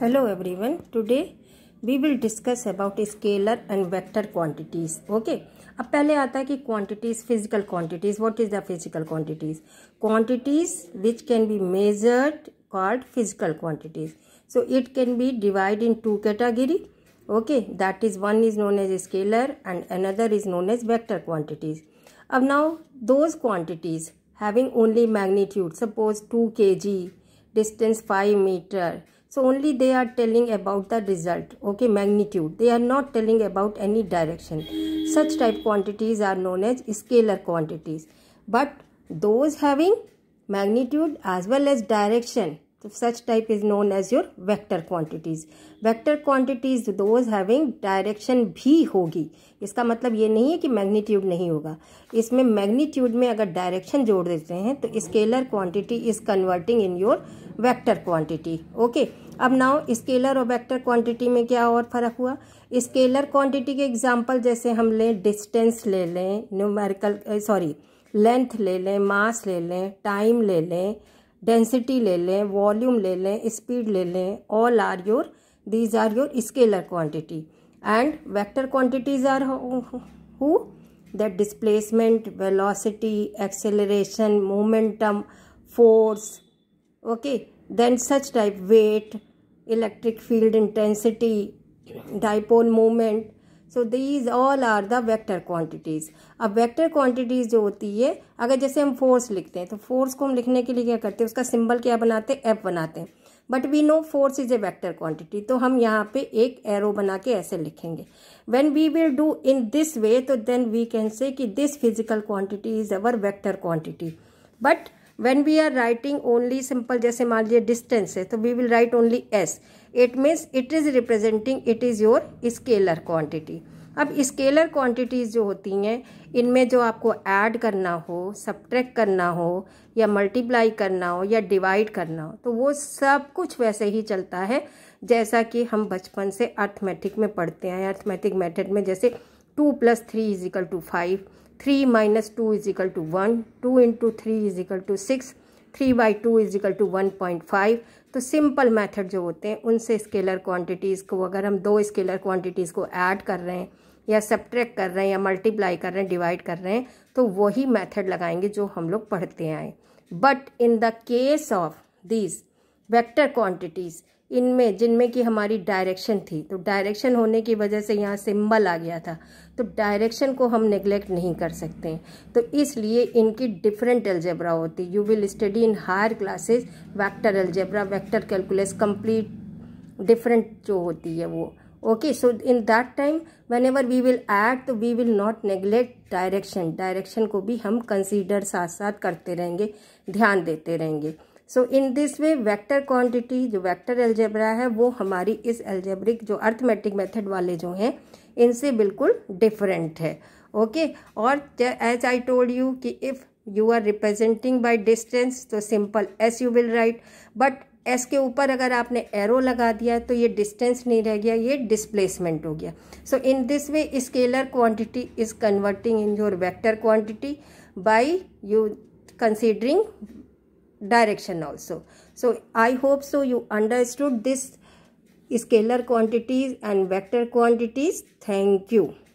Hello everyone today we will discuss about scalar and vector quantities okay अब पहले आता है कि quantities physical quantities what is the physical quantities quantities which can be measured called physical quantities so it can be divide in two category okay that is one is known as scalar and another is known as vector quantities अब now those quantities having only magnitude suppose to के जी distance 5 meter so only they are telling about the result okay magnitude they are not telling about any direction such type quantities are known as scalar quantities but those having magnitude as well as direction such type is known as your vector quantities vector quantities those having direction भी होगी इसका मतलब ये नहीं है कि magnitude नहीं होगा इसमें मैग्नीट्यूड में अगर डायरेक्शन जोड़ देते हैं तो scalar quantity is converting in your vector quantity okay अब नाउ स्केलर और वेक्टर क्वांटिटी में क्या और फर्क हुआ स्केलर क्वांटिटी के एग्जाम्पल जैसे हम लें डिस्टेंस ले लें न्यूमेरिकल सॉरी लेंथ ले लें मास ले लें टाइम ले लें डेंसिटी ले लें वॉल्यूम ले लें स्पीड ले लें all are your these are your scalar quantity and vector quantities are who that displacement velocity acceleration momentum force okay then such type weight electric field intensity dipole moment so these all are the vector quantities अब vector quantities जो होती है अगर जैसे हम force लिखते हैं तो फोर्स को हम लिखने के लिए क्या करते हैं उसका सिंबल क्या बनाते हैं एफ बनाते हैं but we know force is a vector quantity तो हम यहाँ पे एक एरो बना के ऐसे लिखेंगे when we will do in this way तो देन वी कैन से कि this physical quantity is our vector quantity but when we are writing only simple जैसे मान लीजिए डिस्टेंस है तो we will write only S it means it is representing it is your scalar quantity अब scalar quantities जो होती हैं इनमें जो आपको ऐड करना हो सब्ट्रैक्ट करना हो या मल्टीप्लाई करना हो या डिवाइड करना हो तो वो सब कुछ वैसे ही चलता है जैसा कि हम बचपन से अर्थमेटिक में पढ़ते हैं अर्थमेटिक मेथड में जैसे two plus three is equal to five three minus two is equal to one two into three is equal to six three by two is equal to one point five तो simple method जो होते हैं उनसे scalar quantities को अगर हम दो scalar quantities को ऐड कर रहे हैं या सब्ट्रैक्ट कर रहे हैं या मल्टीप्लाई कर रहे हैं डिवाइड कर रहे हैं तो वही मेथड लगाएंगे जो हम लोग पढ़ते आए but in the case of these vector quantities इनमें जिनमें कि हमारी डायरेक्शन थी तो डायरेक्शन होने की वजह से यहाँ सिंबल आ गया था तो डायरेक्शन को हम नेग्लेक्ट नहीं कर सकते हैं तो इसलिए इनकी डिफरेंट एल्जेब्रा होती you will study in higher classes vector algebra vector calculus complete different जो होती है वो okay so in that time whenever we will add तो we will not neglect direction direction को भी हम कंसिडर साथ साथ करते रहेंगे ध्यान देते रहेंगे so in this way vector quantity जो वेक्टर एल्जेब्रा है वो हमारी इस एल्जेब्रिक जो अर्थमेटिक मेथड वाले जो हैं इनसे बिल्कुल डिफरेंट है ओके okay? और एज आई टोल्ड यू कि if you are representing by distance तो simple S you will write but S के ऊपर अगर आपने एरो लगा दिया तो ये डिस्टेंस नहीं रह गया ये डिस्प्लेसमेंट हो गया so in this way scalar quantity is converting in your vector quantity by you considering direction also. So I hope so you understood this scalar quantities and vector quantities. Thank you.